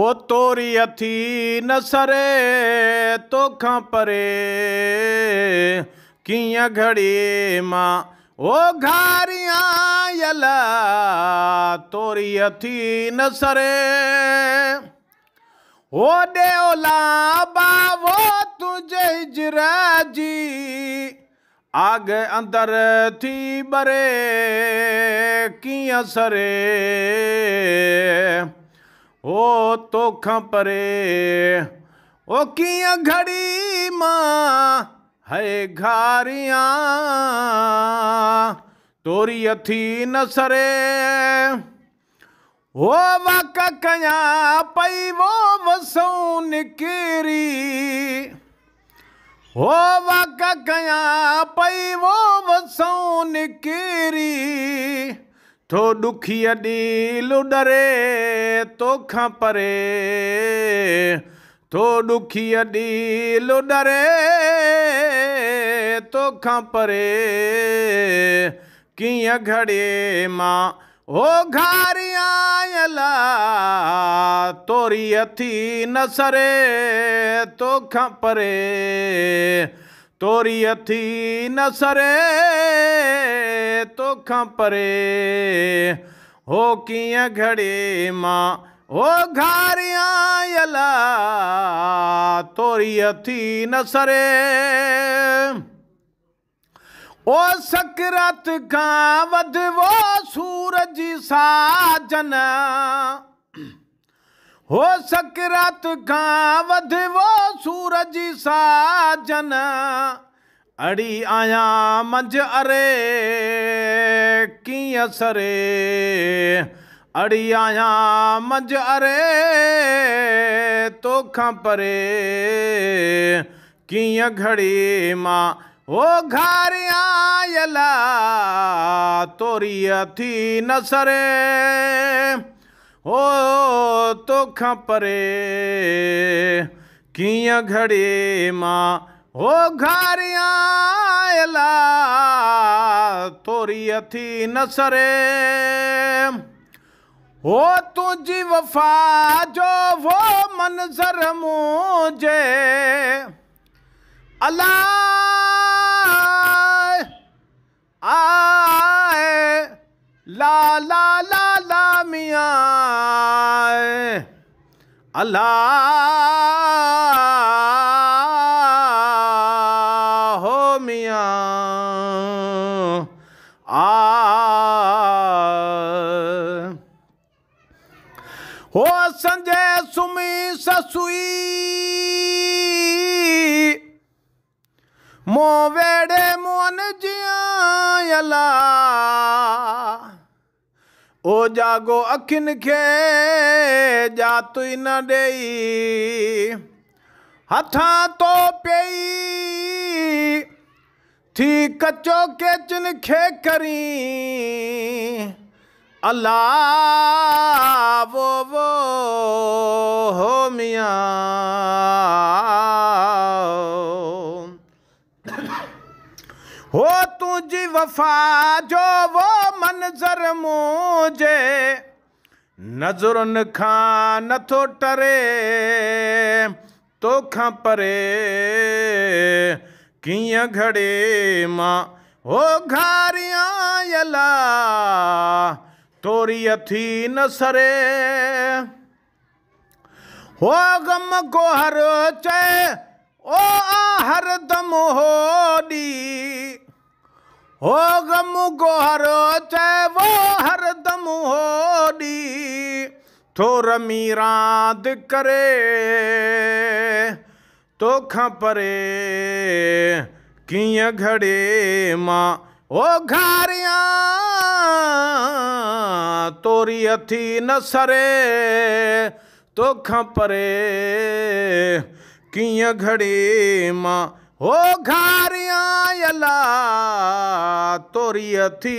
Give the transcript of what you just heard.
ओ तोरी अथी न सरे तो परे कीअं घड़ी मां ओ घारियां तोरी अथी न सरे ओ डेओला बावो तुझे इजरा जी आगे अंदर थी बरे किया सरे ओ तोखा परे ओ किया घड़ी मां है घारिया तोरी अथी न सरे हो वक कया पई वो वसू निकिरी हो वक कया पई वो वसू निकिरी थो ॾुखीअ ॾी लुॾरे तोख परे थो ॾुखीअ ॾी लुडरे तोखां परे कीअं घड़े मां हो घारी आयल तोरी अथी न सरे तोखां परे तोरी अथी न सरे तोखां परे हो कीअं घड़े मां हो घारियां तोरी हथी न सरे ओ सकरत खां वधवो सूरज साजन हो सकरात खां वो सूरज साजन अड़ी आया मंझ अरे कीअं सरे अड़ी आया मंझ अरे तोखा परे कीअं घड़ी मां हो घारियाला तोरी थी न सरे हो तो खां परे कीअं घड़े माँ हो घरिया तोरी अथी न सरे हो तुंहिंजी वफ़ा जो वो मंज़र मुझे अला आए ला ला ला ला हो मो सुमी ससु مو वेड़े مون जी ओ जागो अखिन खे जातु न दे हथां थो तो पई थी कचो केचन खे करी अलाह वो वो हो मियां हो तू जी वफा जो वो मंजर मुझे नज़रुनि खां थो टरे तो तोखां परे किया घड़े मां हो घारियां तोरी अथी न सरे हो गम गोहर चे ओ आ हर दम होॾी हो गम को चे चाहे वो हर दम हो डी थोर मीरांद करे तो परे कीअं घड़े मां ओ घारिया तोरी अथी न सरे तोखां परे कीअं घड़े मां हो खारि आयल ला तोरीअ थी